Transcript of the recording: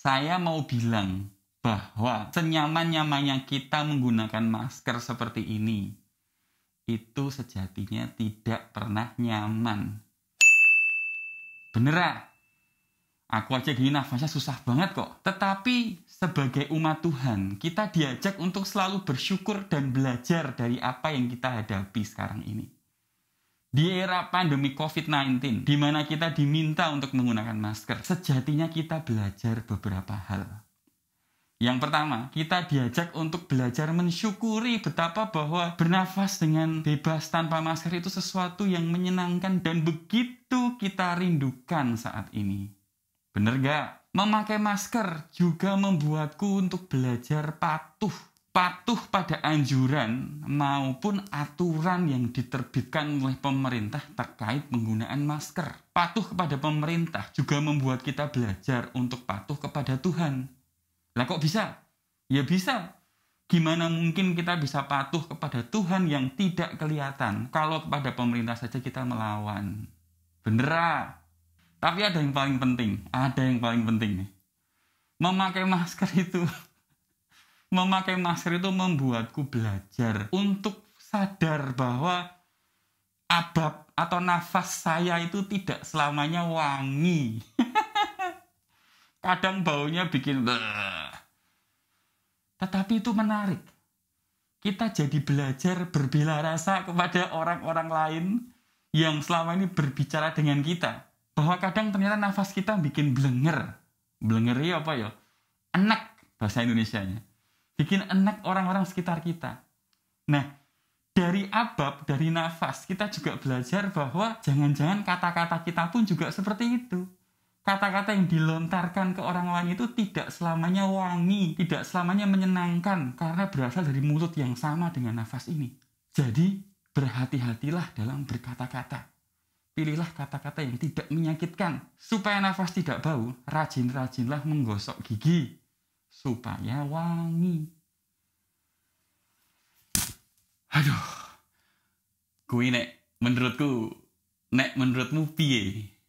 saya mau bilang bahwa senyaman-nyamannya kita menggunakan masker seperti ini itu sejatinya tidak pernah nyaman. Beneran. Ah? Aku aja gini nafasnya susah banget kok. Tetapi sebagai umat Tuhan, kita diajak untuk selalu bersyukur dan belajar dari apa yang kita hadapi sekarang ini. Di era pandemi COVID-19, di mana kita diminta untuk menggunakan masker, sejatinya kita belajar beberapa hal. Yang pertama, kita diajak untuk belajar mensyukuri betapa bahwa bernafas dengan bebas tanpa masker itu sesuatu yang menyenangkan dan begitu kita rindukan saat ini. Bener gak? Memakai masker juga membuatku untuk belajar patuh patuh pada anjuran maupun aturan yang diterbitkan oleh pemerintah terkait penggunaan masker. Patuh kepada pemerintah juga membuat kita belajar untuk patuh kepada Tuhan. Lah kok bisa? Ya bisa. Gimana mungkin kita bisa patuh kepada Tuhan yang tidak kelihatan kalau kepada pemerintah saja kita melawan? Beneran. Tapi ada yang paling penting, ada yang paling penting nih. Memakai masker itu memakai masker itu membuatku belajar untuk sadar bahwa abab atau nafas saya itu tidak selamanya wangi. Kadang baunya bikin Tetapi itu menarik. Kita jadi belajar berbela rasa kepada orang-orang lain yang selama ini berbicara dengan kita. Bahwa kadang ternyata nafas kita bikin blenger. Blenger ya apa ya? Enak bahasa Indonesianya bikin enak orang-orang sekitar kita. Nah, dari abab, dari nafas, kita juga belajar bahwa jangan-jangan kata-kata kita pun juga seperti itu. Kata-kata yang dilontarkan ke orang lain itu tidak selamanya wangi, tidak selamanya menyenangkan, karena berasal dari mulut yang sama dengan nafas ini. Jadi, berhati-hatilah dalam berkata-kata. Pilihlah kata-kata yang tidak menyakitkan. Supaya nafas tidak bau, rajin-rajinlah menggosok gigi, supaya wangi. Aduh, gue nek menurutku, nek menurutmu piye?